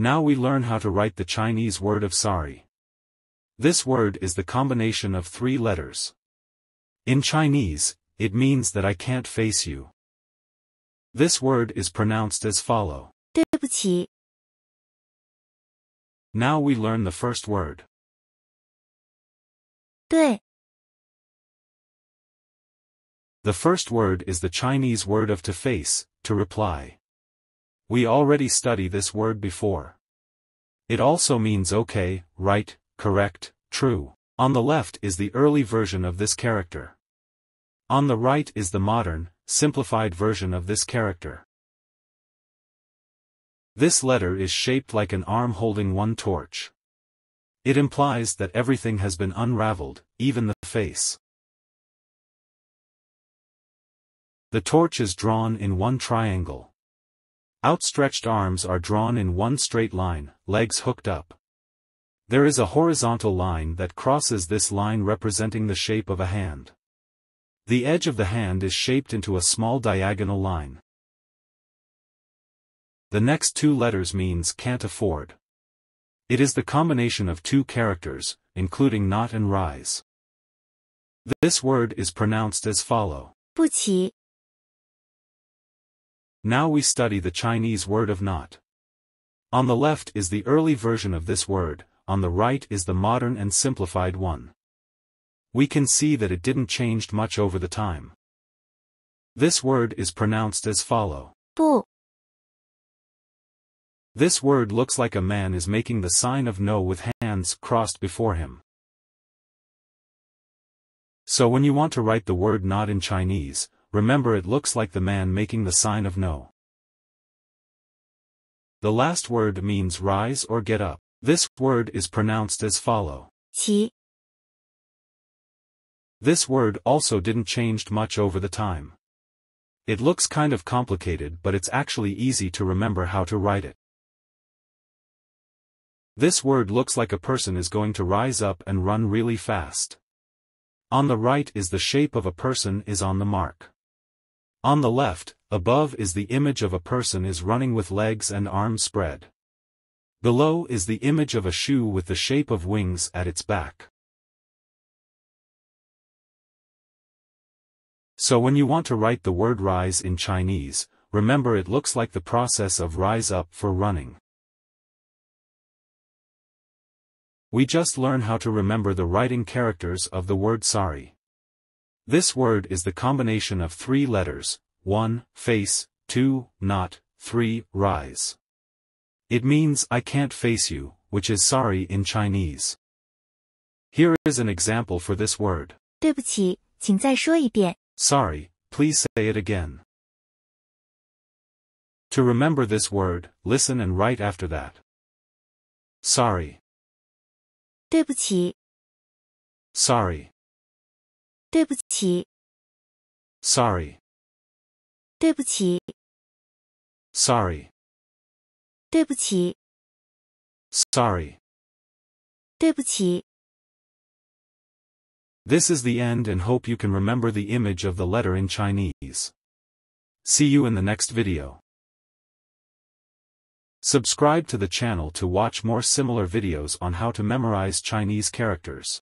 Now we learn how to write the Chinese word of sorry. This word is the combination of three letters. In Chinese, it means that I can't face you. This word is pronounced as follow. 对不起. Now we learn the first word. 对. The first word is the Chinese word of to face, to reply. We already study this word before. It also means okay, right, correct, true. On the left is the early version of this character. On the right is the modern, simplified version of this character. This letter is shaped like an arm holding one torch. It implies that everything has been unraveled, even the face. The torch is drawn in one triangle. Outstretched arms are drawn in one straight line, legs hooked up. There is a horizontal line that crosses this line representing the shape of a hand. The edge of the hand is shaped into a small diagonal line. The next two letters means can't afford. It is the combination of two characters, including not and rise. This word is pronounced as follow. 不起, now we study the Chinese word of not. On the left is the early version of this word, on the right is the modern and simplified one. We can see that it didn't change much over the time. This word is pronounced as follow. 不. This word looks like a man is making the sign of no with hands crossed before him. So when you want to write the word not in Chinese, remember it looks like the man making the sign of no. The last word means rise or get up. This word is pronounced as follow. This word also didn't change much over the time. It looks kind of complicated but it's actually easy to remember how to write it. This word looks like a person is going to rise up and run really fast. On the right is the shape of a person is on the mark. On the left, above is the image of a person is running with legs and arms spread. Below is the image of a shoe with the shape of wings at its back. So when you want to write the word rise in Chinese, remember it looks like the process of rise up for running. We just learn how to remember the writing characters of the word sorry. This word is the combination of three letters, 1, face, 2, not, 3, rise. It means I can't face you, which is sorry in Chinese. Here is an example for this word. 对不起,请再说一遍. Sorry, please say it again. To remember this word, listen and write after that. Sorry. 对不起. Sorry. 对不起。Sorry. Sorry. 对不起。Sorry. This is the end and hope you can remember the image of the letter in Chinese. See you in the next video. Subscribe to the channel to watch more similar videos on how to memorize Chinese characters.